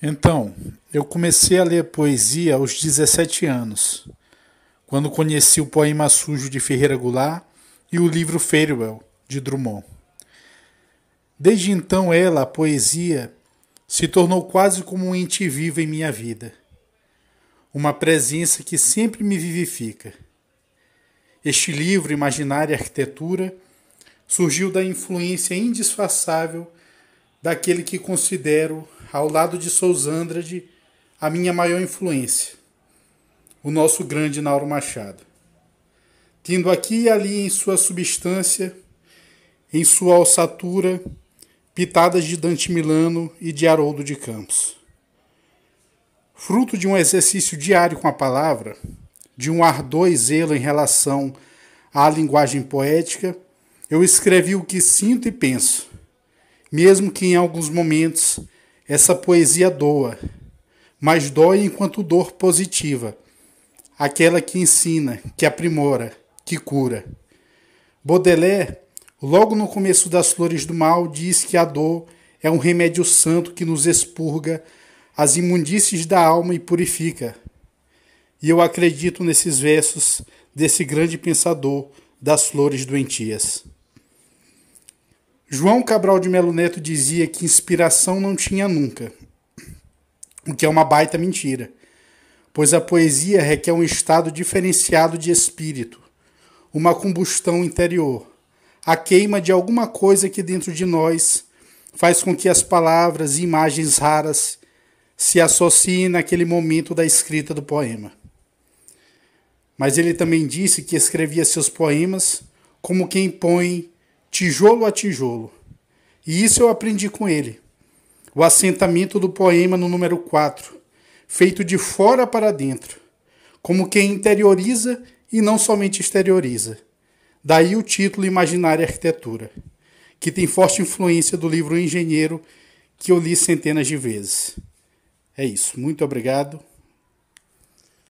Então, eu comecei a ler poesia aos 17 anos, quando conheci o poema sujo de Ferreira Goulart e o livro Farewell, de Drummond. Desde então, ela, a poesia, se tornou quase como um ente vivo em minha vida, uma presença que sempre me vivifica. Este livro, Imaginária Arquitetura, surgiu da influência indisfaçável daquele que considero ao lado de Sousandrade, a minha maior influência, o nosso grande Nauro Machado. Tendo aqui e ali em sua substância, em sua ossatura, pitadas de Dante Milano e de Haroldo de Campos. Fruto de um exercício diário com a palavra, de um ardor e zelo em relação à linguagem poética, eu escrevi o que sinto e penso, mesmo que em alguns momentos essa poesia doa, mas dói enquanto dor positiva, aquela que ensina, que aprimora, que cura. Baudelaire, logo no começo das Flores do Mal, diz que a dor é um remédio santo que nos expurga as imundícies da alma e purifica. E eu acredito nesses versos desse grande pensador das flores doentias. João Cabral de Melo Neto dizia que inspiração não tinha nunca, o que é uma baita mentira, pois a poesia requer um estado diferenciado de espírito, uma combustão interior, a queima de alguma coisa que dentro de nós faz com que as palavras e imagens raras se associem naquele momento da escrita do poema. Mas ele também disse que escrevia seus poemas como quem põe tijolo a tijolo. E isso eu aprendi com ele. O assentamento do poema no número 4, feito de fora para dentro, como quem interioriza e não somente exterioriza. Daí o título Imaginária Arquitetura, que tem forte influência do livro Engenheiro, que eu li centenas de vezes. É isso. Muito obrigado.